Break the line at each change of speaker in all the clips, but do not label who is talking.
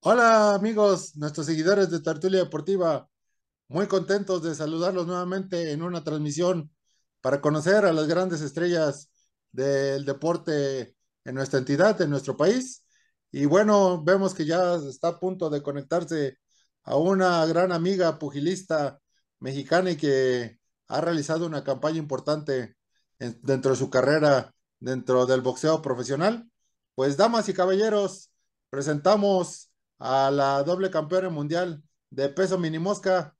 Hola amigos, nuestros seguidores de Tertulia Deportiva, muy contentos de saludarlos nuevamente en una transmisión para conocer a las grandes estrellas del deporte en nuestra entidad, en nuestro país. Y bueno, vemos que ya está a punto de conectarse a una gran amiga pugilista mexicana y que ha realizado una campaña importante dentro de su carrera, dentro del boxeo profesional. Pues damas y caballeros, presentamos a la doble campeona mundial de peso minimosca,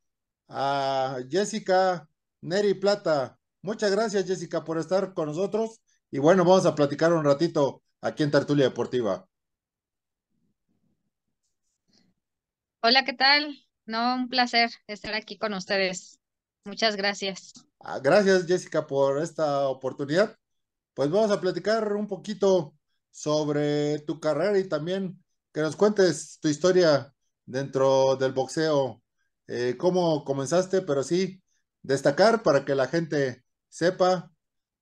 a Jessica Neri Plata. Muchas gracias Jessica por estar con nosotros y bueno, vamos a platicar un ratito aquí en Tertulia Deportiva.
Hola, ¿qué tal? No, un placer estar aquí con ustedes. Muchas gracias.
Ah, gracias, Jessica, por esta oportunidad. Pues vamos a platicar un poquito sobre tu carrera y también que nos cuentes tu historia dentro del boxeo, eh, cómo comenzaste, pero sí destacar para que la gente sepa,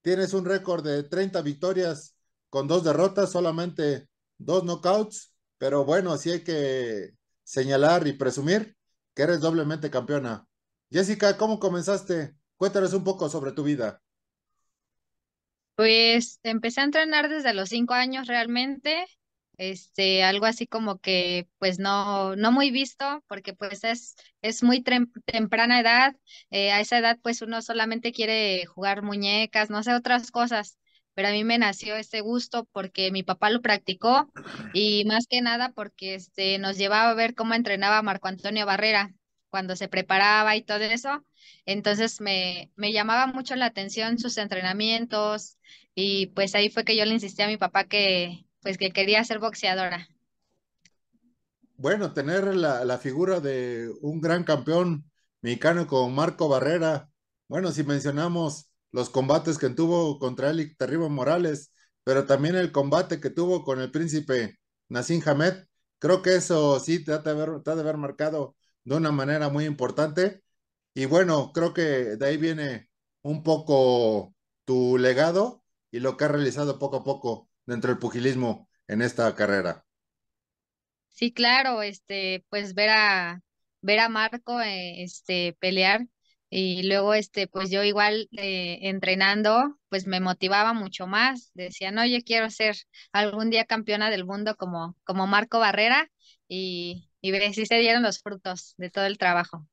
tienes un récord de 30 victorias con dos derrotas, solamente dos knockouts, pero bueno, así hay que señalar y presumir que eres doblemente campeona. Jessica, ¿cómo comenzaste? Cuéntanos un poco sobre tu vida.
Pues empecé a entrenar desde los cinco años realmente, este, algo así como que pues no, no muy visto, porque pues es, es muy temprana edad, eh, a esa edad pues uno solamente quiere jugar muñecas, no sé, otras cosas pero a mí me nació este gusto porque mi papá lo practicó y más que nada porque este, nos llevaba a ver cómo entrenaba Marco Antonio Barrera cuando se preparaba y todo eso. Entonces me, me llamaba mucho la atención sus entrenamientos y pues ahí fue que yo le insistí a mi papá que pues que quería ser boxeadora.
Bueno, tener la, la figura de un gran campeón mexicano como Marco Barrera. Bueno, si mencionamos los combates que tuvo contra Eli Terribo Morales, pero también el combate que tuvo con el príncipe Nassim Hamed. Creo que eso sí te ha de haber, marcado de una manera muy importante. Y bueno, creo que de ahí viene un poco tu legado y lo que has realizado poco a poco dentro del pugilismo en esta carrera.
Sí, claro, este, pues ver a ver a Marco eh, este pelear y luego, este, pues yo igual eh, entrenando, pues me motivaba mucho más. Decía, no, yo quiero ser algún día campeona del mundo como, como Marco Barrera. Y, y sí se dieron los frutos de todo el trabajo.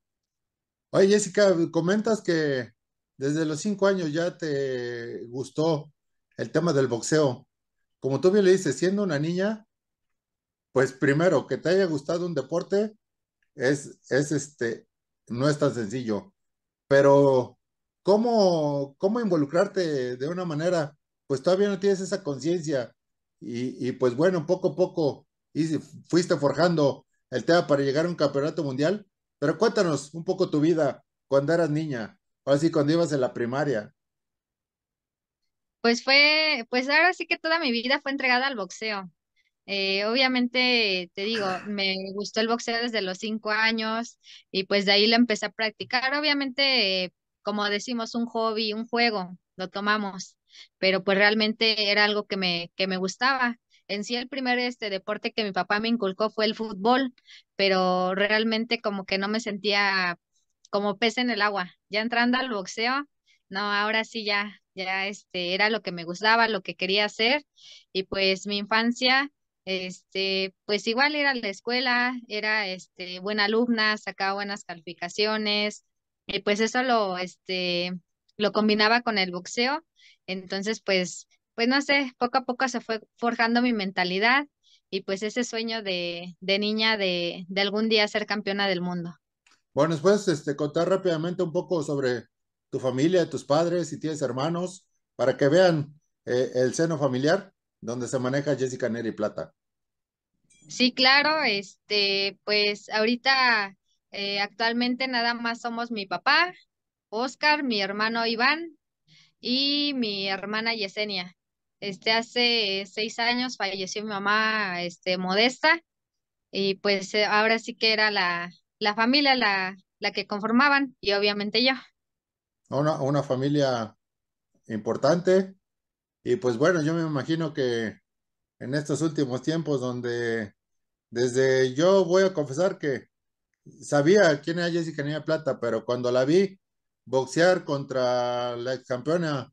Oye, Jessica, comentas que desde los cinco años ya te gustó el tema del boxeo. Como tú bien le dices, siendo una niña, pues primero, que te haya gustado un deporte es, es este, no es tan sencillo pero ¿cómo, cómo involucrarte de una manera? Pues todavía no tienes esa conciencia y, y, pues bueno, poco a poco fuiste forjando el tema para llegar a un campeonato mundial, pero cuéntanos un poco tu vida cuando eras niña, o así cuando ibas en la primaria.
Pues fue, pues ahora sí que toda mi vida fue entregada al boxeo. Eh, obviamente, te digo, me gustó el boxeo desde los cinco años y pues de ahí le empecé a practicar. Obviamente, eh, como decimos, un hobby, un juego, lo tomamos, pero pues realmente era algo que me, que me gustaba. En sí, el primer este, deporte que mi papá me inculcó fue el fútbol, pero realmente como que no me sentía como pez en el agua. Ya entrando al boxeo, no, ahora sí ya, ya este, era lo que me gustaba, lo que quería hacer. Y pues mi infancia este, pues igual era la escuela, era este, buena alumna, sacaba buenas calificaciones, y pues eso lo, este, lo combinaba con el boxeo. Entonces, pues, pues no sé, poco a poco se fue forjando mi mentalidad y pues ese sueño de, de niña de, de algún día ser campeona del mundo.
Bueno, después este, contar rápidamente un poco sobre tu familia, tus padres, si tienes hermanos, para que vean eh, el seno familiar donde se maneja Jessica Neri Plata.
Sí, claro, este, pues ahorita eh, actualmente nada más somos mi papá, Oscar, mi hermano Iván y mi hermana Yesenia. Este, hace seis años falleció mi mamá, este, Modesta, y pues eh, ahora sí que era la, la familia la, la que conformaban y obviamente yo.
Una, una familia importante y pues bueno, yo me imagino que en estos últimos tiempos donde desde yo voy a confesar que sabía quién era Jessica Niña Plata, pero cuando la vi boxear contra la ex campeona,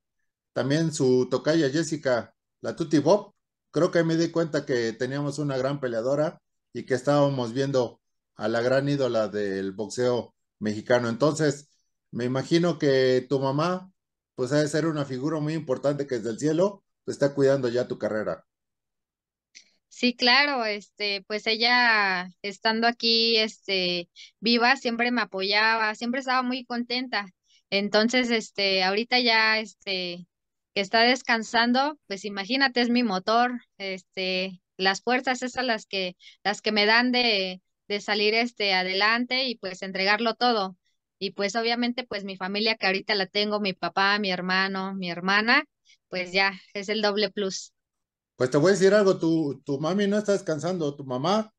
también su tocaya Jessica, la Tuti Bob, creo que me di cuenta que teníamos una gran peleadora y que estábamos viendo a la gran ídola del boxeo mexicano. Entonces, me imagino que tu mamá, pues ha de ser una figura muy importante que desde el cielo pues, está cuidando ya tu carrera.
Sí, claro, este, pues ella estando aquí, este, viva, siempre me apoyaba, siempre estaba muy contenta. Entonces, este, ahorita ya, este, está descansando, pues imagínate, es mi motor, este, las fuerzas esas las que, las que me dan de, de salir, este, adelante y pues entregarlo todo. Y pues obviamente, pues mi familia que ahorita la tengo, mi papá, mi hermano, mi hermana, pues ya, es el doble plus.
Pues te voy a decir algo, tu, tu mami no está descansando, tu mamá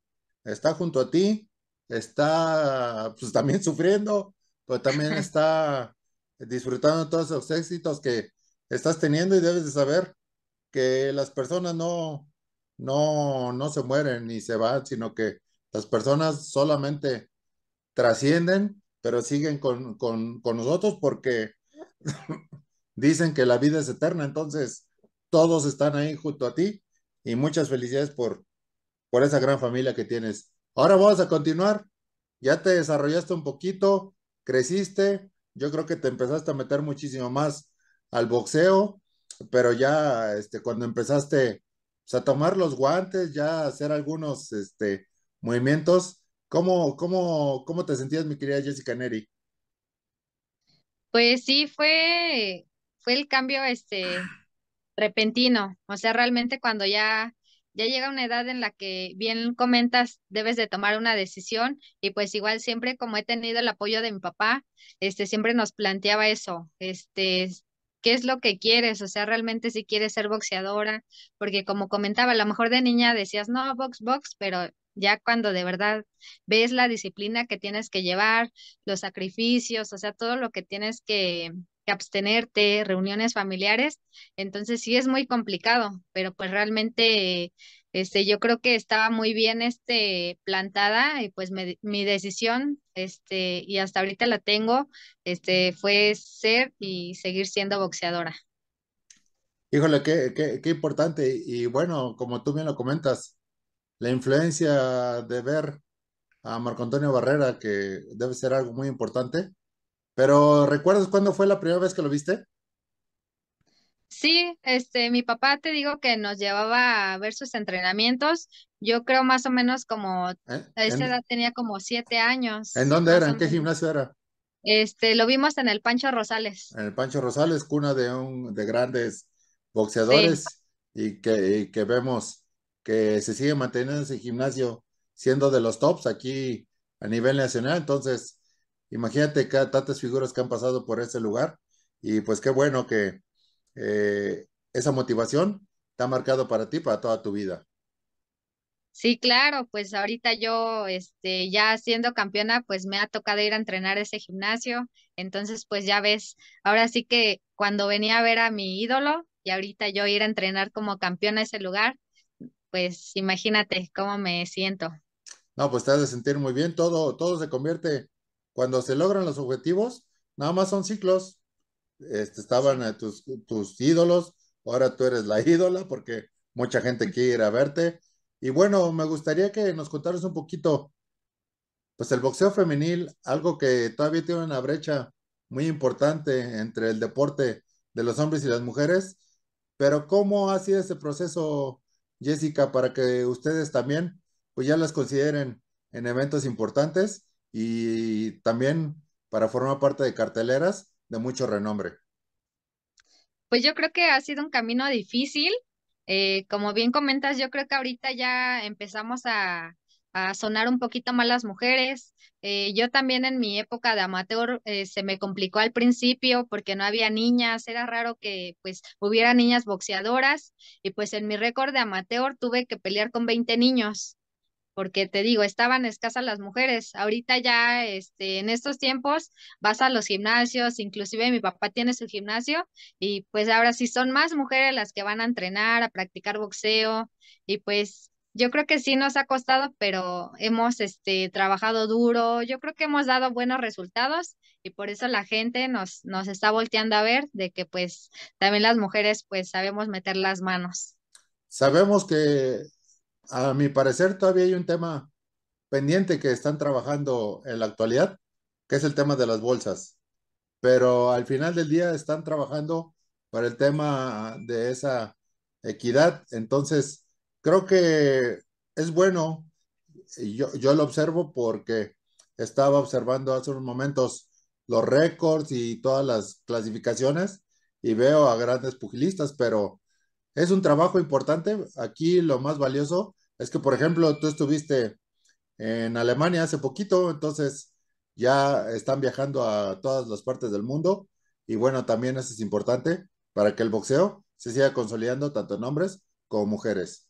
está junto a ti, está pues también sufriendo, pero también está disfrutando de todos los éxitos que estás teniendo y debes de saber que las personas no, no, no se mueren ni se van, sino que las personas solamente trascienden, pero siguen con, con nosotros porque dicen que la vida es eterna, entonces todos están ahí junto a ti y muchas felicidades por, por esa gran familia que tienes. Ahora vamos a continuar. Ya te desarrollaste un poquito, creciste, yo creo que te empezaste a meter muchísimo más al boxeo, pero ya este, cuando empezaste pues, a tomar los guantes, ya a hacer algunos este, movimientos, ¿cómo, cómo, cómo te sentías, mi querida Jessica Neri?
Pues sí, fue, fue el cambio este, repentino, o sea, realmente cuando ya ya llega una edad en la que bien comentas, debes de tomar una decisión y pues igual siempre como he tenido el apoyo de mi papá, este siempre nos planteaba eso, este qué es lo que quieres, o sea, realmente si quieres ser boxeadora, porque como comentaba, a lo mejor de niña decías, "No, box, box", pero ya cuando de verdad ves la disciplina que tienes que llevar, los sacrificios, o sea, todo lo que tienes que abstenerte, reuniones familiares, entonces sí es muy complicado, pero pues realmente este yo creo que estaba muy bien este plantada y pues mi decisión este y hasta ahorita la tengo, este fue ser y seguir siendo boxeadora.
Híjole, qué, qué, qué importante y bueno, como tú bien lo comentas, la influencia de ver a Marco Antonio Barrera, que debe ser algo muy importante, pero ¿recuerdas cuándo fue la primera vez que lo viste?
Sí, este, mi papá te digo que nos llevaba a ver sus entrenamientos. Yo creo más o menos como ¿Eh? a esa edad tenía como siete años.
¿En dónde era? ¿En qué gimnasio era?
Este, lo vimos en el Pancho Rosales.
En el Pancho Rosales, cuna de un de grandes boxeadores y, que, y que vemos que se sigue manteniendo ese gimnasio siendo de los tops aquí a nivel nacional. Entonces, imagínate tantas figuras que han pasado por ese lugar y pues qué bueno que eh, esa motivación está marcado para ti, para toda tu vida.
Sí, claro, pues ahorita yo, este, ya siendo campeona, pues me ha tocado ir a entrenar ese gimnasio, entonces pues ya ves, ahora sí que cuando venía a ver a mi ídolo y ahorita yo ir a entrenar como campeona a ese lugar, pues imagínate cómo me siento.
No, pues te has de sentir muy bien, todo, todo se convierte cuando se logran los objetivos, nada más son ciclos. Este, estaban eh, tus, tus ídolos, ahora tú eres la ídola porque mucha gente quiere ir a verte. Y bueno, me gustaría que nos contaras un poquito, pues el boxeo femenil, algo que todavía tiene una brecha muy importante entre el deporte de los hombres y las mujeres, pero ¿cómo ha sido ese proceso, Jessica, para que ustedes también, pues ya las consideren en eventos importantes y también para formar parte de carteleras de mucho renombre?
Pues yo creo que ha sido un camino difícil. Eh, como bien comentas, yo creo que ahorita ya empezamos a, sonar un poquito más las mujeres. Eh, yo también en mi época de amateur eh, se me complicó al principio porque no había niñas, era raro que pues hubiera niñas boxeadoras y pues en mi récord de amateur tuve que pelear con 20 niños porque te digo, estaban escasas las mujeres. Ahorita ya, este, en estos tiempos, vas a los gimnasios, inclusive mi papá tiene su gimnasio y pues ahora sí son más mujeres las que van a entrenar, a practicar boxeo y pues yo creo que sí nos ha costado, pero hemos este, trabajado duro, yo creo que hemos dado buenos resultados y por eso la gente nos, nos está volteando a ver de que pues también las mujeres pues sabemos meter las manos.
Sabemos que a mi parecer todavía hay un tema pendiente que están trabajando en la actualidad, que es el tema de las bolsas. Pero al final del día están trabajando para el tema de esa equidad. Entonces, creo que es bueno, yo, yo lo observo porque estaba observando hace unos momentos los récords y todas las clasificaciones y veo a grandes pugilistas, pero es un trabajo importante. Aquí lo más valioso es que, por ejemplo, tú estuviste en Alemania hace poquito, entonces ya están viajando a todas las partes del mundo. Y bueno, también eso es importante para que el boxeo se siga consolidando tanto en hombres como mujeres.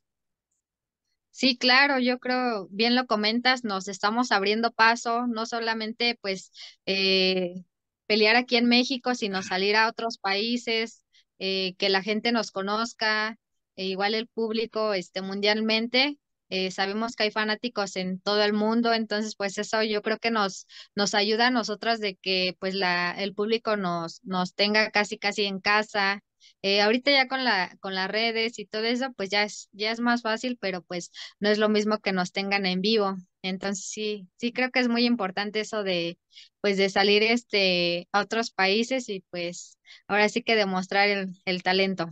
Sí, claro, yo creo, bien lo comentas, nos estamos abriendo paso, no solamente pues eh, pelear aquí en México, sino salir a otros países, eh, que la gente nos conozca, e igual el público este, mundialmente. Eh, sabemos que hay fanáticos en todo el mundo, entonces pues eso yo creo que nos, nos ayuda a nosotras de que pues la, el público nos, nos tenga casi casi en casa. Eh, ahorita ya con, la, con las redes y todo eso, pues ya es, ya es más fácil, pero pues no es lo mismo que nos tengan en vivo. Entonces sí, sí creo que es muy importante eso de, pues de salir este a otros países y pues ahora sí que demostrar el, talento.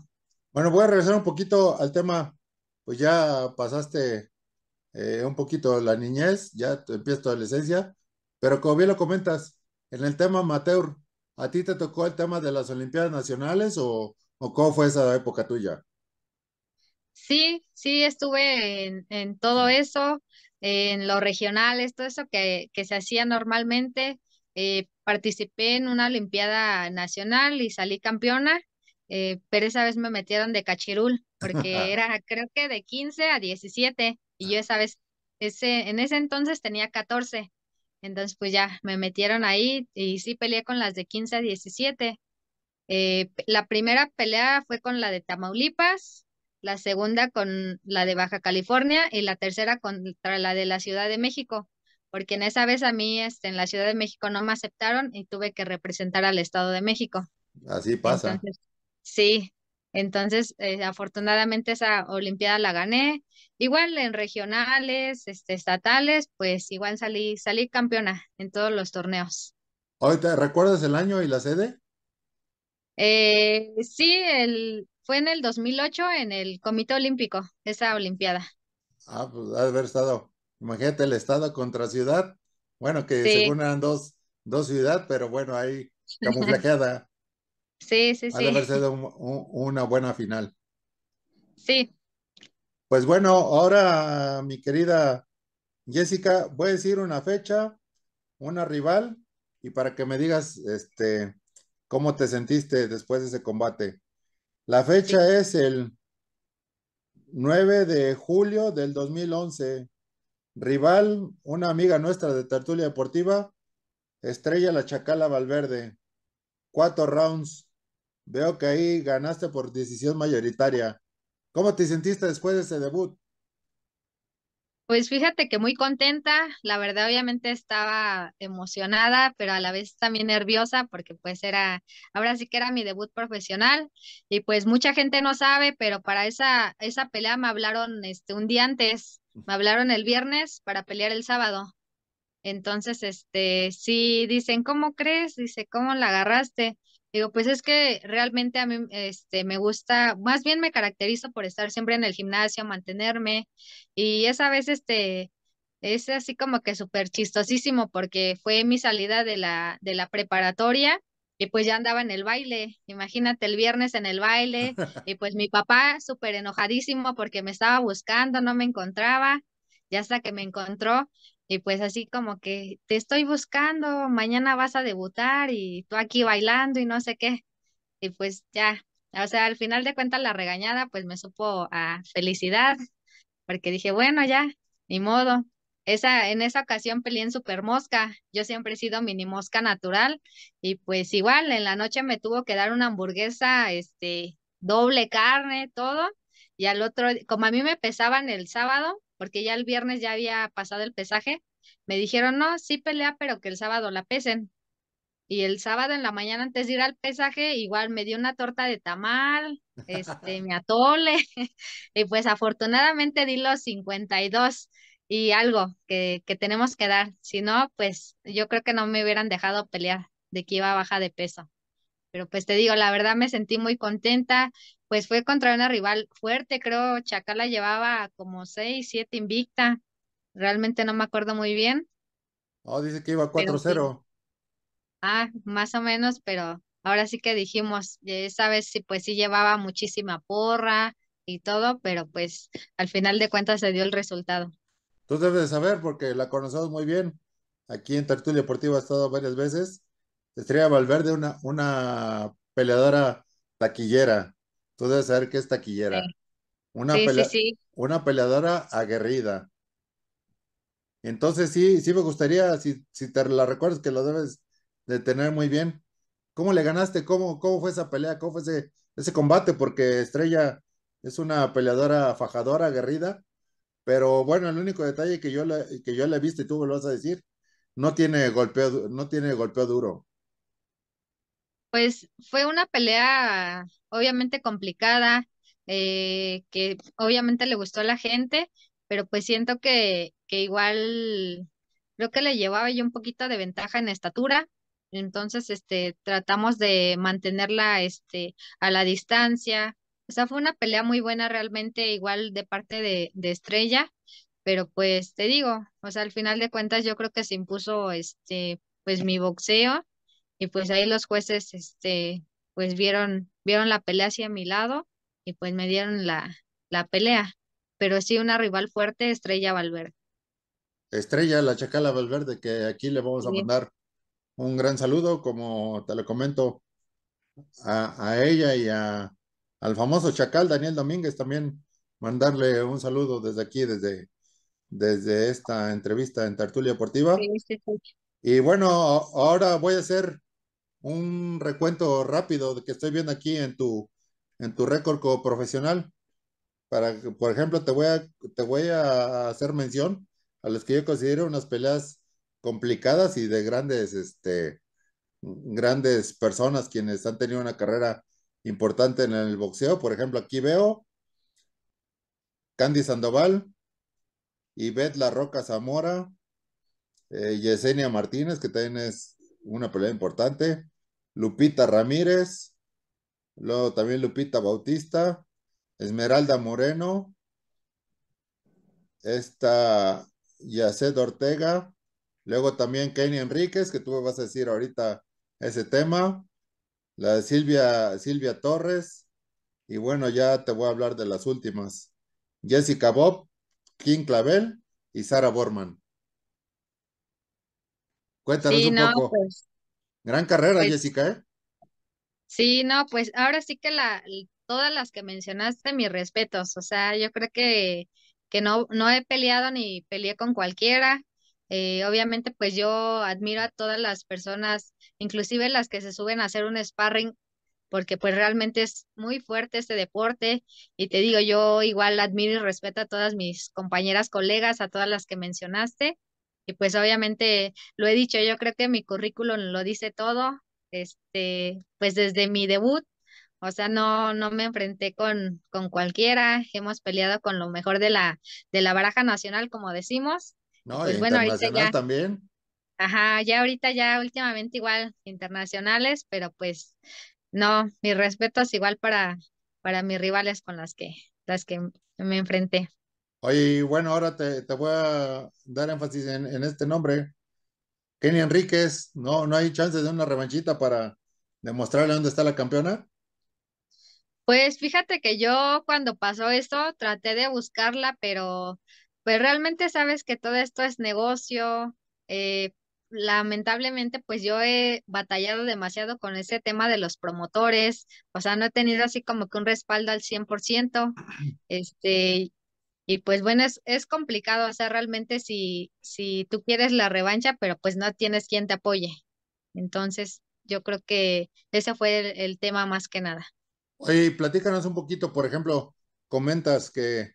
Bueno, voy a regresar un poquito al tema, pues ya pasaste eh, un poquito la niñez, ya empieza tu adolescencia, pero como bien lo comentas, en el tema amateur, ¿a ti te tocó el tema de las Olimpiadas Nacionales o, cómo fue esa época tuya?
Sí, sí, estuve en, en todo eso en los regionales, todo eso que, se hacía normalmente. Eh, participé en una Olimpiada Nacional y salí campeona, eh, pero esa vez me metieron de cachirul, porque era creo que de 15 a 17, y yo ah. esa vez, ese, en ese entonces tenía 14, entonces pues ya me metieron ahí y sí peleé con las de 15 a 17. Eh, la primera pelea fue con la de Tamaulipas, la segunda con la de Baja California y la tercera contra la de la Ciudad de México, porque en esa vez a mí este, en la Ciudad de México no me aceptaron y tuve que representar al Estado de México.
Así pasa.
sí, entonces eh, afortunadamente esa Olimpiada la gané. Igual en regionales, este, estatales, pues igual salí, salí campeona en todos los torneos.
¿Ahorita recuerdas el año y la sede?
Eh, sí, el, fue en el 2008 en el Comité Olímpico, esa Olimpiada.
Ah, pues ha haber estado, imagínate el estado contra ciudad. Bueno, que se según eran dos, dos ciudad, pero bueno, ahí camuflajeada.
sí, sí, sí. Ha de haber sido
una buena final. Sí. Pues bueno, ahora mi querida Jessica, voy a decir una fecha, una rival, y para que me digas este, cómo te sentiste después de ese combate. La fecha es el 9 de julio del 2011. Rival, una amiga nuestra de Tertulia Deportiva, Estrella la Chacala Valverde. Cuatro rounds. Veo que ahí ganaste por decisión mayoritaria. ¿Cómo te sentiste después de ese debut?
Pues fíjate que muy contenta, la verdad obviamente estaba emocionada, pero a la vez también nerviosa porque pues era, ahora sí que era mi debut profesional y pues mucha gente no sabe, pero para esa, esa pelea me hablaron este, un día antes, me hablaron el viernes para pelear el sábado. Entonces, este, sí, dicen, ¿cómo crees? Dice, ¿cómo la agarraste? Digo, pues es que realmente a mí este, me gusta, más bien me caracterizo por estar siempre en el gimnasio, mantenerme. Y esa vez este, es así como que súper chistosísimo porque fue mi salida de la, de la preparatoria y pues ya andaba en el baile, imagínate el viernes en el baile, y pues mi papá súper enojadísimo porque me estaba buscando, no me encontraba, ya hasta que me encontró, y pues así como que te estoy buscando, mañana vas a debutar y tú aquí bailando y no sé qué. Y pues ya, o sea, al final de cuentas la regañada pues me supo a felicidad, porque dije, bueno, ya, ni modo. Esa, en esa ocasión peleé en super mosca. Yo siempre he sido mini mosca natural y pues igual en la noche me tuvo que dar una hamburguesa, este, doble carne, todo. Y al otro, como a mí me pesaban el sábado, porque ya el viernes ya había pasado el pesaje, me dijeron, no, sí pelea, pero que el sábado la pesen. Y el sábado en la mañana antes de ir al pesaje, igual me dio una torta de tamal, este, mi atole, y pues afortunadamente di los 52 y algo que, que tenemos que dar. Si no, pues yo creo que no me hubieran dejado pelear de que iba baja de peso. Pero pues te digo, la verdad me sentí muy contenta, pues fue contra una rival fuerte, creo Chacala llevaba como seis, siete invicta, realmente no me acuerdo muy bien.
Oh, dice que iba 4-0.
Ah, más o menos, pero ahora sí que dijimos, esa vez sí, pues sí llevaba muchísima porra y todo, pero pues al final de cuentas se dio el resultado.
Tú debes de saber porque la conocemos muy bien. Aquí en Tertulia Deportiva ha estado varias veces Estrella Valverde, una, una peleadora taquillera. Tú debes saber qué es taquillera. Una, una peleadora aguerrida. Entonces sí, sí me gustaría, si, si te la recuerdas, que lo debes de tener muy bien. ¿Cómo le ganaste? ¿Cómo, cómo fue esa pelea? ¿Cómo fue ese, ese combate? Porque Estrella es una peleadora fajadora, aguerrida. Pero bueno, el único detalle que yo le, que yo le tú me lo vas a decir, no tiene golpeo, no tiene golpeo duro
pues fue una pelea obviamente complicada, eh, que obviamente le gustó a la gente, pero pues siento que, igual creo que le llevaba yo un poquito de ventaja en estatura, entonces este tratamos de mantenerla este a la distancia. O sea, fue una pelea muy buena realmente, igual de parte de, de Estrella, pero pues te digo, o sea, al final de cuentas yo creo que se impuso este pues mi boxeo y pues ahí los jueces, este, pues vieron, vieron la pelea hacia mi lado y pues me dieron la, la pelea. Pero sí, una rival fuerte, Estrella Valverde.
Estrella, la Chacala Valverde, que aquí le vamos a mandar un gran saludo, como te lo comento, a, ella y a, al famoso Chacal Daniel Domínguez también, mandarle un saludo desde aquí, desde, desde esta entrevista en Tertulia Deportiva. y bueno, ahora voy a hacer un recuento rápido de que estoy viendo aquí en tu, en tu récord como profesional. Para, por ejemplo, te voy, a, te voy a hacer mención a las que yo considero unas peleas complicadas y de grandes, este, grandes personas quienes han tenido una carrera importante en el boxeo. Por ejemplo, aquí veo Candy Sandoval, Ivette La Roca Zamora, eh, Yesenia Martínez, que también es una pelea importante, Lupita Ramírez, luego también Lupita Bautista, Esmeralda Moreno, esta Yaced Ortega, luego también Kenny Enríquez, que tú me vas a decir ahorita ese tema, la Silvia, Silvia Torres, y bueno, ya te voy a hablar de las últimas. Jessica Bob, Kim Clavel y Sara Borman. Cuéntanos un poco. Pues, Gran carrera, pues Jessica, ¿eh?
Sí, no, pues ahora sí que la, todas las que mencionaste, mis respetos. O sea, yo creo que, que no, no he peleado ni peleé con cualquiera. Eh, obviamente, pues yo admiro a todas las personas, inclusive las que se suben a hacer un sparring, porque pues realmente es muy fuerte este deporte. Y te digo, yo igual admiro y respeto a todas mis compañeras, colegas, a todas las que mencionaste. Y pues obviamente lo he dicho, yo creo que mi currículum lo dice todo, este, pues desde mi debut, o sea, no, no me enfrenté con, con cualquiera, hemos peleado con lo mejor de la, de la baraja nacional, como decimos.
No, pues bueno, también.
Ajá, ya ahorita ya últimamente igual internacionales, pero pues no, mi respeto es igual para, para mis rivales con las que, las que me enfrenté.
Oye, bueno, ahora te, voy a dar énfasis en, este nombre. Kenny Enríquez, ¿no, ¿no hay chances de una revanchita para demostrarle dónde está la campeona?
Pues fíjate que yo cuando pasó esto traté de buscarla, pero pues realmente sabes que todo esto es negocio. Eh, lamentablemente pues yo he batallado demasiado con ese tema de los promotores, o sea, no he tenido así como que un respaldo al 100%. Este, y pues bueno, es, complicado, hacer realmente si, si tú quieres la revancha, pero pues no tienes quien te apoye. Entonces, yo creo que ese fue el, el tema más que nada.
Oye, platícanos un poquito, por ejemplo, comentas que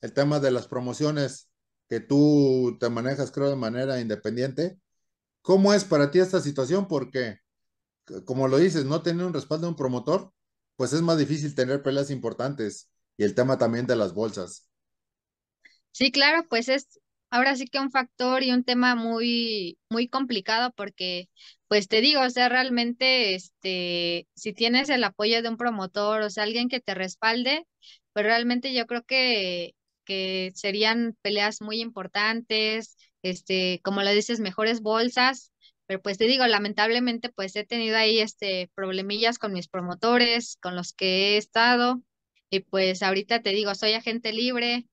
el tema de las promociones, que tú te manejas, creo, de manera independiente. ¿Cómo es para ti esta situación? Porque, como lo dices, no tener un respaldo de un promotor, pues es más difícil tener peleas importantes y el tema también de las bolsas.
Sí, claro, pues es ahora sí que un factor y un tema muy, muy complicado porque, pues te digo, o sea, realmente, este, si tienes el apoyo de un promotor, o sea, alguien que te respalde, pues realmente yo creo que, que serían peleas muy importantes, este, como lo dices, mejores bolsas, pero pues te digo, lamentablemente, pues he tenido ahí, este, problemillas con mis promotores, con los que he estado, y pues ahorita te digo, soy agente libre,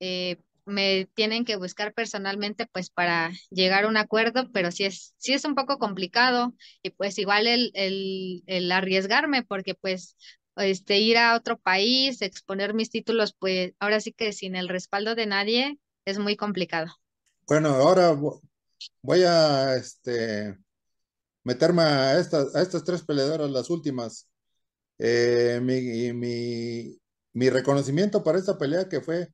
eh, me tienen que buscar personalmente pues para llegar a un acuerdo, pero sí es, sí es un poco complicado y pues igual el, arriesgarme porque pues este, ir a otro país, exponer mis títulos, pues ahora sí que sin el respaldo de nadie es muy complicado.
Bueno, ahora voy a este, meterme a, estas a estas tres peleadoras, las últimas. Eh, mi reconocimiento para esta pelea que fue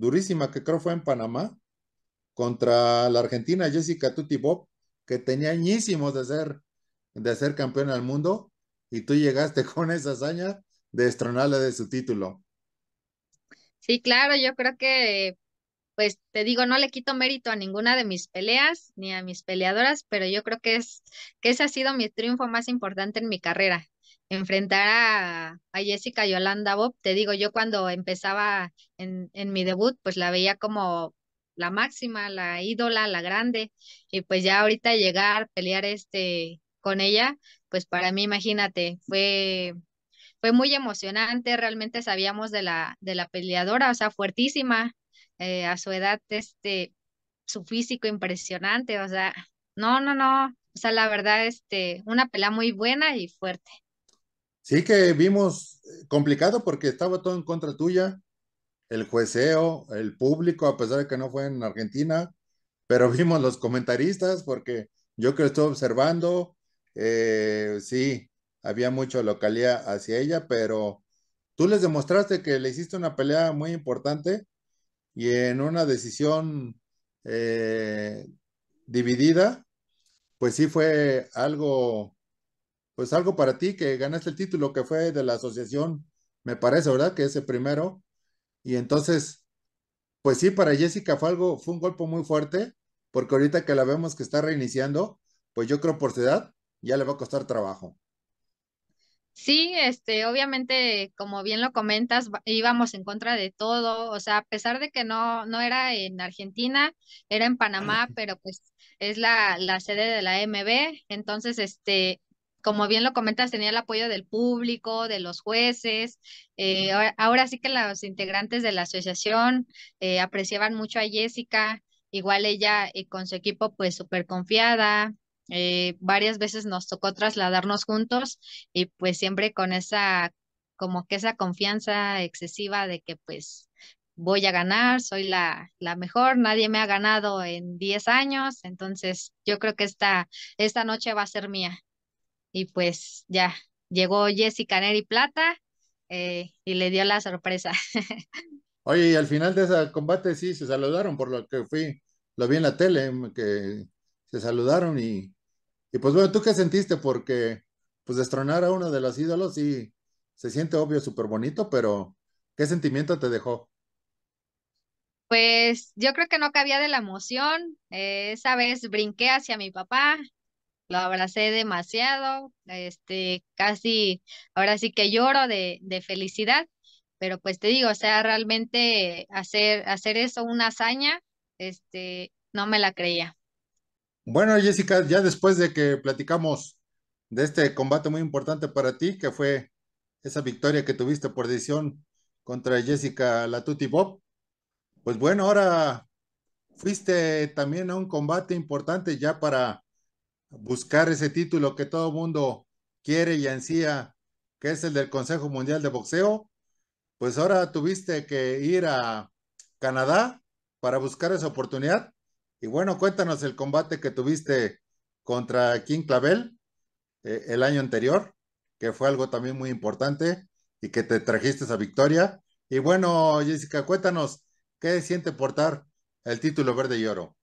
durísima que creo fue en Panamá contra la argentina Jessica Tutti que tenía añísimos de ser, de ser campeona del mundo, y tú llegaste con esa hazaña de estronarle de su título.
Sí, claro, yo creo que, pues te digo, no le quito mérito a ninguna de mis peleas ni a mis peleadoras, pero yo creo que, es, que ese ha sido mi triunfo más importante en mi carrera, enfrentar a, Jessica Yolanda Bob. Te digo, yo cuando empezaba en, en mi debut, pues la veía como la máxima, la ídola, la grande, y pues ya ahorita llegar, pelear este con ella, pues para mí, imagínate, fue, fue muy emocionante, realmente sabíamos de la, de la peleadora, o sea, fuertísima, eh, a su edad, este, su físico impresionante, o sea, no, no, no, o sea, la verdad, este, una pelea muy buena y fuerte.
Sí que vimos eh, complicado porque estaba todo en contra tuya, el jueceo, el público, a pesar de que no fue en Argentina, pero vimos los comentaristas porque yo que estuve observando, eh, sí, había mucha localía hacia ella, pero tú les demostraste que le hiciste una pelea muy importante y en una decisión eh, dividida, pues sí fue algo pues algo para ti que ganaste el título que fue de la asociación, me parece, ¿verdad? Que ese primero. Y entonces, pues sí, para Jessica fue fue un golpe muy fuerte, porque ahorita que la vemos que está reiniciando, pues yo creo por su edad ya le va a costar trabajo.
Sí, este, obviamente, como bien lo comentas, íbamos en contra de todo, o sea, a pesar de que no, no era en Argentina, era en Panamá, ah, pero pues es la, la sede de la MB, entonces, este, como bien lo comentas, tenía el apoyo del público, de los jueces. Eh, ahora, sí que los integrantes de la asociación eh, apreciaban mucho a Jessica, igual ella y eh, con su equipo pues súper confiada. varias veces nos tocó trasladarnos juntos y pues siempre con esa, como que esa confianza excesiva de que pues voy a ganar, soy la, la, mejor, nadie me ha ganado en 10 años, entonces yo creo que esta, esta noche va a ser mía. Y pues ya, llegó Jessica Neri Plata eh, y le dio la sorpresa.
Oye, y al final de ese combate sí se saludaron, por lo que fui, lo vi en la tele, mm, que se saludaron y, pues bueno, ¿tú qué sentiste? Porque pues destronar a uno de los ídolos sí se siente obvio súper bonito, pero ¿qué sentimiento te dejó?
Pues yo creo que no cabía de la emoción. Eh, esa vez brinqué hacia mi papá, lo abracé demasiado, este, casi, ahora sí que lloro de, felicidad, pero pues te digo, o sea, realmente hacer, hacer eso una hazaña, este, no me la creía.
Bueno, Jessica, ya después de que platicamos de este combate muy importante para ti, que fue esa victoria que tuviste por decisión contra Jessica Latuti Bob, pues bueno, ahora fuiste también a un combate importante ya para buscar ese título que todo mundo quiere y ansía, que es el del Consejo Mundial de Boxeo, pues ahora tuviste que ir a Canadá para buscar esa oportunidad. Y bueno, cuéntanos el combate que tuviste contra King Clavel eh, el año anterior, que fue algo también muy importante y que te trajiste esa victoria. Y bueno, Jessica, cuéntanos qué siente portar el título verde y oro.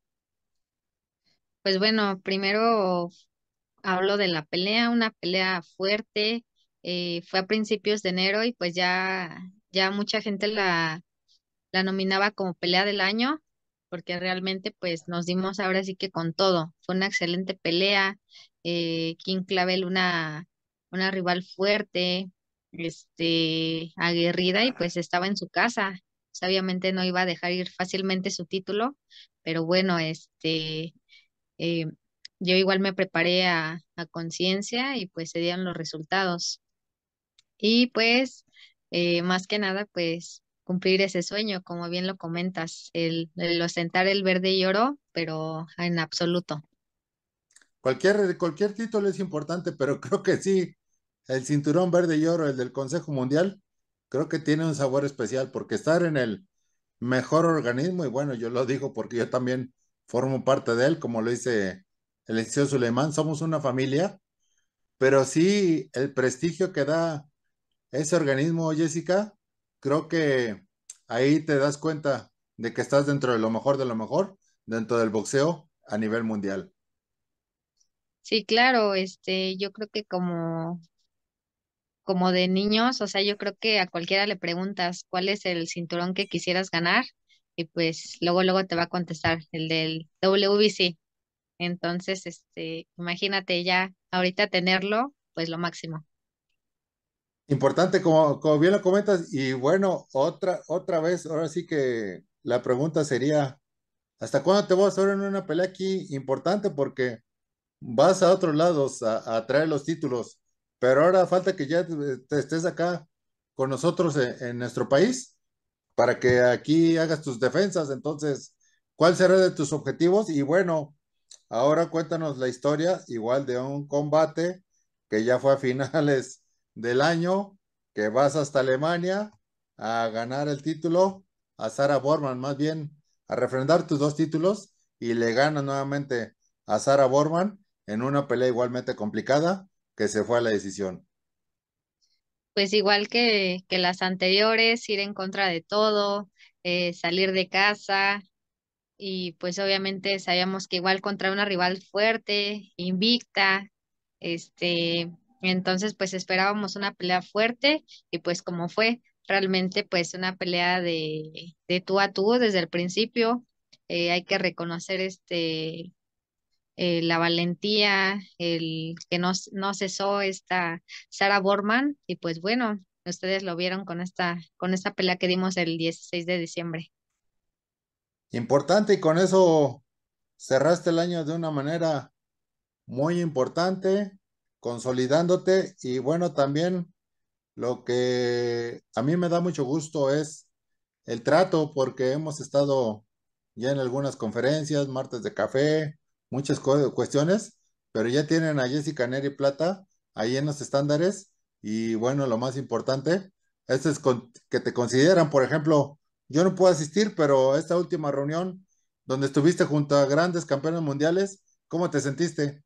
Pues bueno, primero hablo de la pelea, una pelea fuerte, eh, fue a principios de enero y pues ya, ya mucha gente la, la nominaba como pelea del año, porque realmente pues nos dimos ahora sí que con todo, fue una excelente pelea, eh, King Clavel una, una rival fuerte, este, aguerrida y pues estaba en su casa, obviamente no iba a dejar ir fácilmente su título, pero bueno, este, eh, yo igual me preparé a, conciencia y pues se dieron los resultados. Y pues, eh, más que nada, pues cumplir ese sueño, como bien lo comentas, el, el ostentar el verde y oro, pero en absoluto.
Cualquier, cualquier título es importante, pero creo que sí, el cinturón verde y oro, el del Consejo Mundial, creo que tiene un sabor especial porque estar en el mejor organismo, y bueno, yo lo digo porque yo también formo parte de él, como lo dice el licenciado Suleimán, somos una familia, pero sí el prestigio que da ese organismo, Jessica, creo que ahí te das cuenta de que estás dentro de lo mejor de lo mejor, dentro del boxeo a nivel mundial.
Sí, claro, este, yo creo que como, como de niños, o sea, yo creo que a cualquiera le preguntas cuál es el cinturón que quisieras ganar y pues luego, luego te va a contestar el del WBC. Entonces, este, imagínate ya ahorita tenerlo, pues lo máximo.
Importante, como, como bien lo comentas, y bueno, otra, otra vez, ahora sí que la pregunta sería, ¿hasta cuándo te vas a ver en una pelea aquí importante? Porque vas a otros lados a, traer los títulos, pero ahora falta que ya estés acá con nosotros en nuestro país para que aquí hagas tus defensas. Entonces, ¿cuál será de tus objetivos? Y bueno, ahora cuéntanos la historia igual de un combate que ya fue a finales del año, que vas hasta Alemania a ganar el título, a Sara Borman más bien, a refrendar tus dos títulos y le ganas nuevamente a Sara Borman en una pelea igualmente complicada que se fue a la decisión
pues igual que, las anteriores, ir en contra de todo, eh, salir de casa y pues obviamente sabíamos que igual contra una rival fuerte, invicta, este, entonces pues esperábamos una pelea fuerte y pues como fue realmente pues una pelea de, de tú a tú desde el principio, eh, hay que reconocer este eh, la valentía, el que no, no cesó esta Sara Borman. Y pues bueno, ustedes lo vieron con esta, con esta pelea que dimos el 16 de diciembre.
Importante y con eso cerraste el año de una manera muy importante, consolidándote y bueno, también lo que a mí me da mucho gusto es el trato porque hemos estado ya en algunas conferencias, martes de café, muchas cuestiones, pero ya tienen a Jessica Neri Plata ahí en los estándares y bueno, lo más importante, este es que te consideran, por ejemplo, yo no puedo asistir, pero esta última reunión donde estuviste junto a grandes campeones mundiales, ¿cómo te sentiste?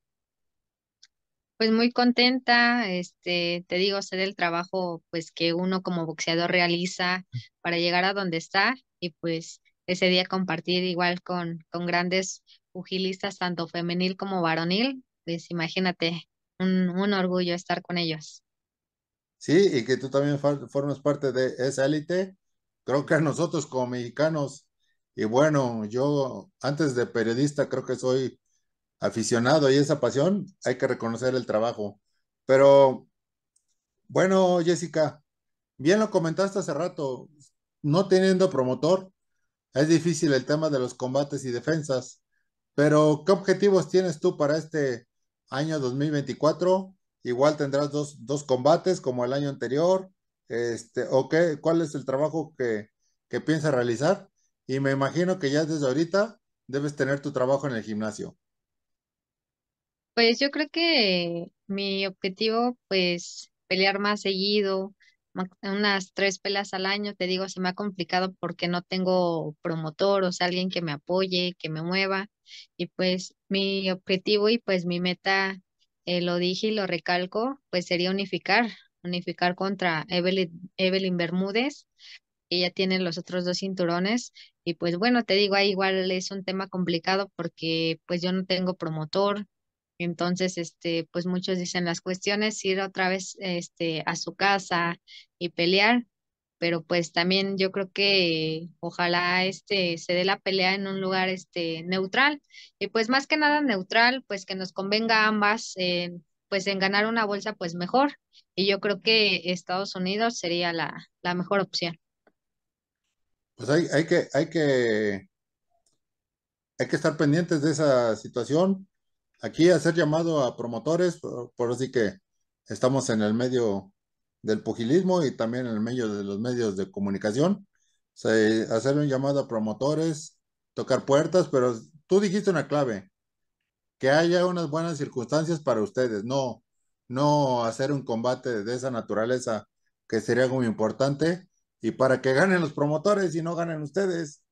Pues muy contenta, este, te digo, sé el trabajo pues que uno como boxeador realiza para llegar a donde está y pues ese día compartir igual con, con grandes pugilistas tanto femenil como varonil, pues imagínate, un, un orgullo estar con ellos.
Sí, y que tú también formas parte de esa élite. Creo que nosotros como mexicanos, y bueno, yo antes de periodista creo que soy aficionado y esa pasión, hay que reconocer el trabajo. Pero bueno, Jessica, bien lo comentaste hace rato, no teniendo promotor, es difícil el tema de los combates y defensas. Pero, ¿qué objetivos tienes tú para este año 2024? Igual tendrás dos, combates como el año anterior. Este, ¿O ¿Cuál es el trabajo que, que piensas realizar? Y me imagino que ya desde ahorita debes tener tu trabajo en el gimnasio.
Pues yo creo que mi objetivo, pues pelear más seguido, unas tres pelas al año, te digo, se me ha complicado porque no tengo promotor, o sea, alguien que me apoye, que me mueva. Y pues mi objetivo y pues mi meta, eh, lo dije y lo recalco, pues sería unificar, unificar contra Evelyn, Evelyn Bermúdez, ella tiene los otros dos cinturones y pues bueno, te digo, ahí igual es un tema complicado porque pues yo no tengo promotor, entonces este pues muchos dicen las cuestiones ir otra vez este a su casa y pelear, pero pues también yo creo que ojalá este se dé la pelea en un lugar este neutral y pues más que nada neutral pues que nos convenga ambas pues en ganar una bolsa pues mejor y yo creo que Estados Unidos sería la, mejor opción
pues hay, que hay que hay que estar pendientes de esa situación aquí hacer llamado a promotores por así que estamos en el medio del pugilismo y también en el medio de los medios de comunicación. O hacer un llamado a promotores, tocar puertas, pero tú dijiste una clave, que haya unas buenas circunstancias para ustedes, no, no hacer un combate de esa naturaleza que sería muy importante y para que ganen los promotores y no ganen ustedes.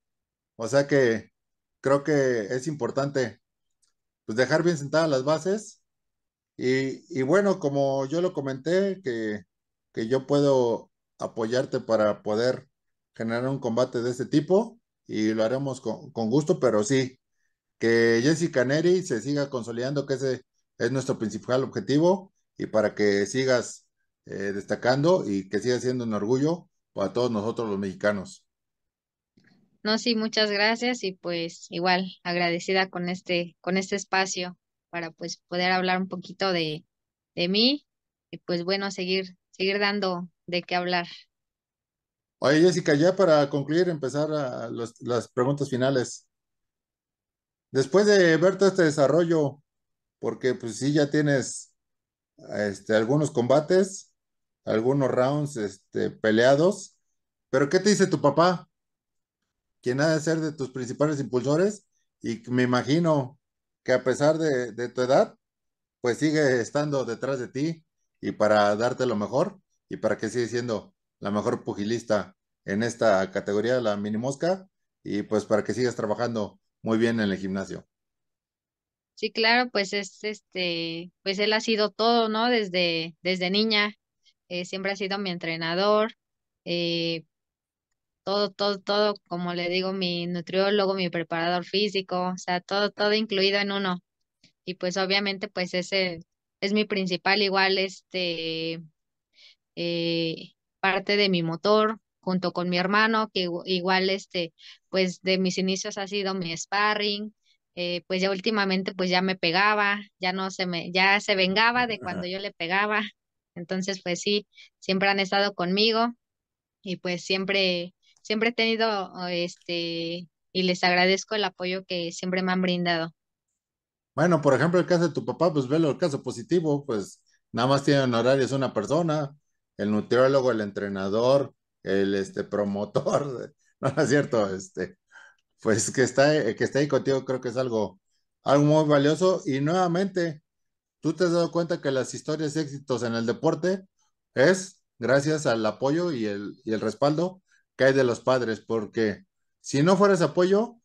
O sea que creo que es importante pues, dejar bien sentadas las bases y, y bueno, como yo lo comenté, que que yo puedo apoyarte para poder generar un combate de este tipo y lo haremos con, gusto, pero sí, que Jessica Neri se siga consolidando, que ese es nuestro principal objetivo y para que sigas eh, destacando y que sigas siendo un orgullo para todos nosotros los mexicanos.
No, sí, muchas gracias y pues igual agradecida con este, con este espacio para pues poder hablar un poquito de, de mí y pues bueno, seguir seguir dando de qué hablar.
Oye, Jessica, ya para concluir, empezar a las preguntas finales. Después de ver todo este desarrollo, porque pues sí ya tienes este, algunos combates, algunos rounds este, peleados, pero ¿qué te dice tu papá? Quien ha de ser de tus principales impulsores y me imagino que a pesar de tu edad, pues sigue estando detrás de ti y para darte lo mejor y para que sigas siendo la mejor pugilista en esta categoría, la mini mosca, y pues para que sigas trabajando muy bien en el gimnasio.
Sí, claro, pues es este, pues él ha sido todo, ¿no? Desde, desde niña, eh, siempre ha sido mi entrenador, eh, todo, todo, todo, como le digo, mi nutriólogo, mi preparador físico, o sea, todo, todo incluido en uno. Y pues obviamente, pues ese es mi principal, igual, este, eh, parte de mi motor, junto con mi hermano, que igual, este, pues de mis inicios ha sido mi sparring, eh, pues ya últimamente, pues ya me pegaba, ya no se me, ya se vengaba de cuando yo le pegaba, entonces, pues sí, siempre han estado conmigo y pues siempre, siempre he tenido, este, y les agradezco el apoyo que siempre me han brindado.
Bueno, por ejemplo, el caso de tu papá, pues velo el caso positivo, pues nada más tiene honorarios una persona, el nutriólogo, el entrenador, el este, promotor, no, es cierto, este, pues que está, que está ahí contigo creo que es algo, algo muy valioso y nuevamente, tú te has dado cuenta que las historias de éxitos en el deporte es gracias al apoyo y el, y el respaldo que hay de los padres, porque si no fueras apoyo,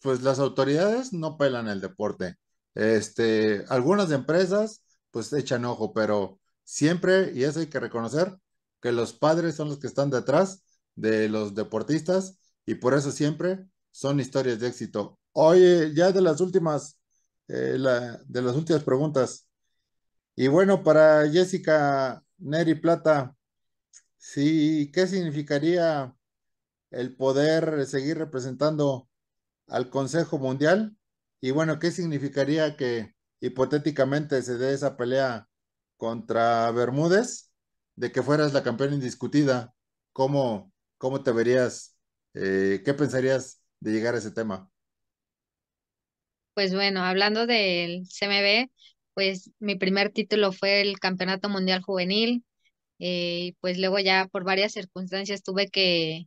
pues las autoridades no pelan el deporte. Este, algunas empresas pues echan ojo, pero siempre, y eso hay que reconocer, que los padres son los que están detrás de los deportistas y por eso siempre son historias de éxito. Oye, ya de las últimas, eh, de las últimas preguntas. Y bueno, para Jessica Neri Plata, sí, ¿qué significaría el poder seguir representando al Consejo Mundial y bueno, ¿qué significaría que hipotéticamente se dé esa pelea contra Bermúdez? De que fueras la campeona indiscutida, ¿cómo, cómo te verías? Eh, ¿Qué pensarías de llegar a ese tema?
Pues bueno, hablando del CMB, pues mi primer título fue el Campeonato Mundial Juvenil. Eh, y pues luego ya por varias circunstancias tuve que,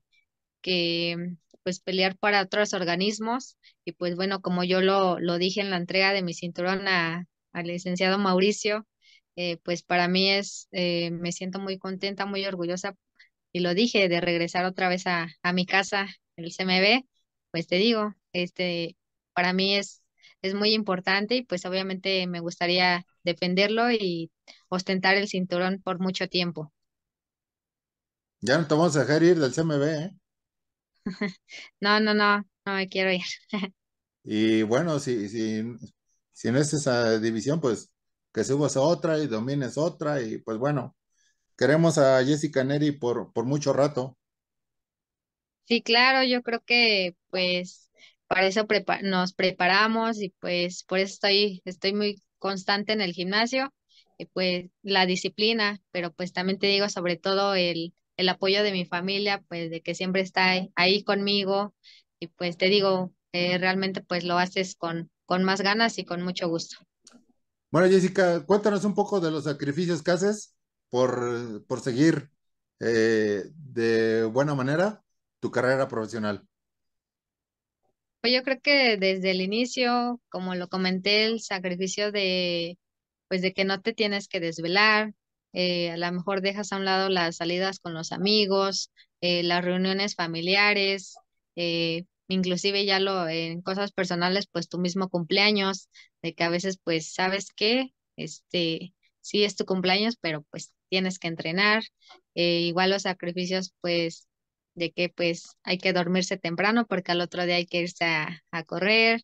que pues pelear para otros organismos y pues bueno, como yo lo, lo dije en la entrega de mi cinturón a, al licenciado Mauricio, eh, pues para mí es, eh, me siento muy contenta, muy orgullosa, y lo dije, de regresar otra vez a, mi casa, el CMB, pues te digo, este, para mí es, es muy importante y pues obviamente me gustaría defenderlo y ostentar el cinturón por mucho tiempo.
Ya no te vamos a dejar ir del CMB, ¿eh?
no, no, no, no me quiero ir.
Y bueno, si, si, si no es esa división, pues que subas a otra y domines otra. Y pues bueno, queremos a Jessica Neri por, por mucho rato.
Sí, claro, yo creo que pues para eso nos preparamos y pues por eso estoy, estoy muy constante en el gimnasio, y eh, pues la disciplina, pero pues también te digo sobre todo el, el apoyo de mi familia, pues de que siempre está ahí conmigo y pues te digo, eh, realmente pues lo haces con, con más ganas y con mucho gusto.
Bueno, Jessica, cuéntanos un poco de los sacrificios que haces por, por seguir eh, de buena manera tu carrera profesional.
Pues yo creo que desde el inicio, como lo comenté, el sacrificio de, pues de que no te tienes que desvelar, eh, a lo mejor dejas a un lado las salidas con los amigos, las reuniones familiares, eh, inclusive ya lo en cosas personales, pues tu mismo cumpleaños, de que a veces pues sabes que, este, sí es tu cumpleaños, pero pues tienes que entrenar, eh, igual los sacrificios pues de que pues hay que dormirse temprano porque al otro día hay que irse a, correr.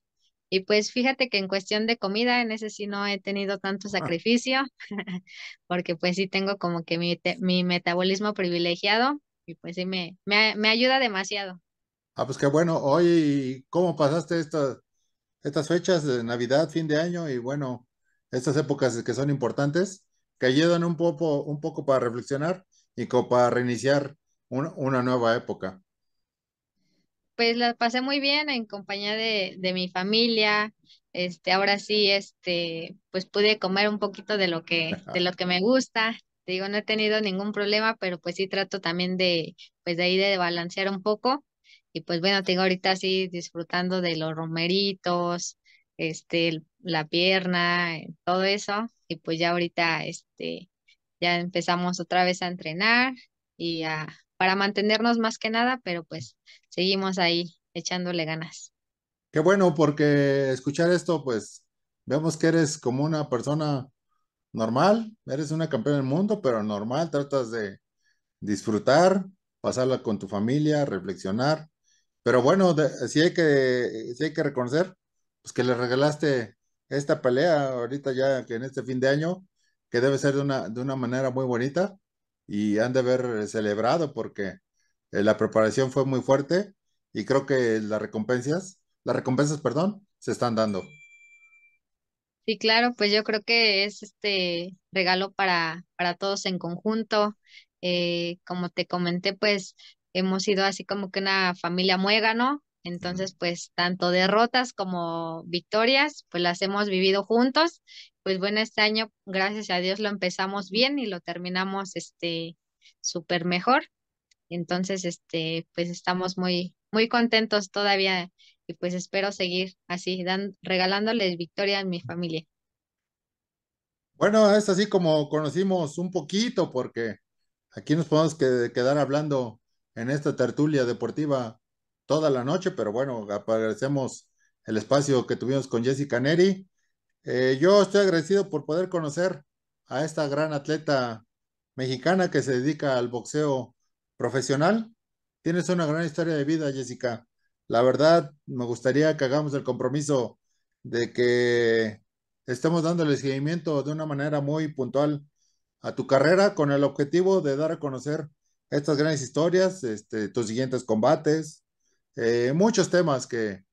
Y pues fíjate que en cuestión de comida, en ese sí no he tenido tanto ah. sacrificio, porque pues sí tengo como que mi, mi metabolismo privilegiado y pues sí me, me ayuda demasiado.
Ah, pues qué bueno. Hoy, ¿cómo pasaste estas fechas de Navidad, fin de año y bueno, estas épocas que son importantes, que ayudan un poco, un poco para reflexionar y como para reiniciar una nueva época?
Pues las pasé muy bien en compañía de, mi familia. Este, ahora sí, este, pues pude comer un poquito de lo que, lo que me gusta. digo, no he tenido ningún problema, pero pues sí trato también de, pues de ahí de balancear un poco y pues bueno, tengo ahorita así disfrutando de los romeritos, este, la pierna, eh, todo eso. Y pues ya ahorita, este, ya empezamos otra vez a entrenar y a, para mantenernos más que nada, pero pues seguimos ahí echándole ganas.
Qué bueno, porque escuchar esto, pues vemos que eres como una persona normal, eres una campeona del mundo, pero normal, tratas de disfrutar, pasarla con tu familia, reflexionar pero bueno, sí si, hay que, hay que reconocer, pues que le regalaste esta pelea ahorita ya que en este fin de año, que debe ser de una, manera muy bonita y han de haber celebrado porque eh, la preparación fue muy fuerte y creo que las recompensas, las recompensas, perdón, se están dando.
Sí, claro, pues yo creo que es este regalo para, para todos en conjunto. Eh, como te comenté, pues hemos sido así como que una familia muega, ¿no? Entonces, pues tanto derrotas como victorias, pues las hemos vivido juntos. Pues bueno, este año, gracias a Dios, lo empezamos bien y lo terminamos este súper mejor. Entonces, este, pues estamos muy, muy contentos todavía y pues espero seguir así, regalándoles victoria a mi familia.
Bueno, es así como conocimos un poquito porque aquí nos podemos quedar hablando en esta tertulia deportiva toda la noche, pero bueno, agradecemos el espacio que tuvimos con Jessica Neri. Eh, yo estoy agradecido por poder conocer a esta gran atleta mexicana que se dedica al boxeo profesional. Tienes una gran historia de vida, Jessica. La verdad, me gustaría que hagamos el compromiso de que dando dándole seguimiento de una manera muy puntual a tu carrera con el objetivo de dar a conocer estas grandes historias, este, tus siguientes combates, eh, muchos temas que,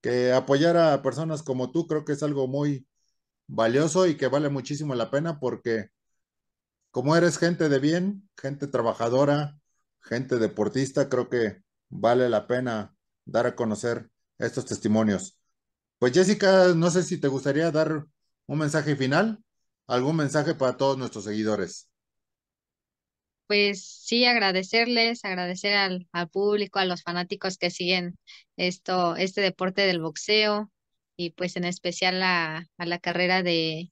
que apoyar a personas como tú creo que es algo muy valioso y que vale muchísimo la pena porque como eres gente de bien, gente trabajadora, gente deportista, creo que vale la pena dar a conocer estos testimonios. Pues Jessica, no sé si te gustaría dar un mensaje final, algún mensaje para todos nuestros seguidores
pues sí, agradecerles, agradecer al, al, público, a los fanáticos que siguen esto, este deporte del boxeo y pues en especial a, la carrera de,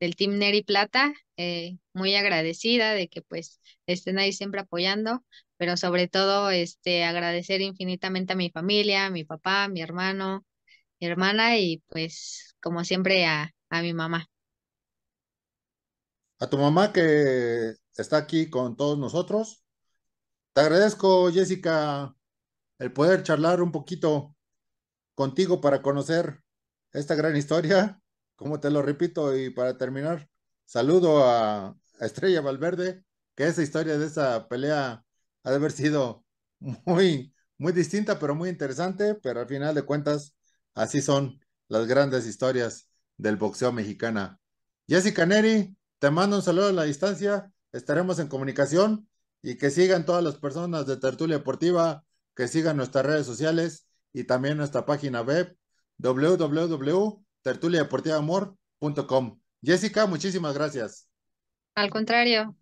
del Team Neri Plata, eh, muy agradecida de que pues estén ahí siempre apoyando, pero sobre todo este, agradecer infinitamente a mi familia, a mi papá, a mi hermano, mi hermana y pues como siempre a mi mamá
a tu mamá que está aquí con todos nosotros. Te agradezco, Jessica, el poder charlar un poquito contigo para conocer esta gran historia. Como te lo repito, y para terminar, saludo a Estrella Valverde, que esa historia de esa pelea ha de haber sido muy, muy distinta, pero muy interesante, pero al final de cuentas, así son las grandes historias del boxeo mexicana. Jessica Neri, te mando un saludo a la distancia, estaremos en comunicación y que sigan todas las personas de Tertulia Deportiva, que sigan nuestras redes sociales y también nuestra página web www.tertuliadeportivaamor.com. Jessica, muchísimas gracias.
Al contrario.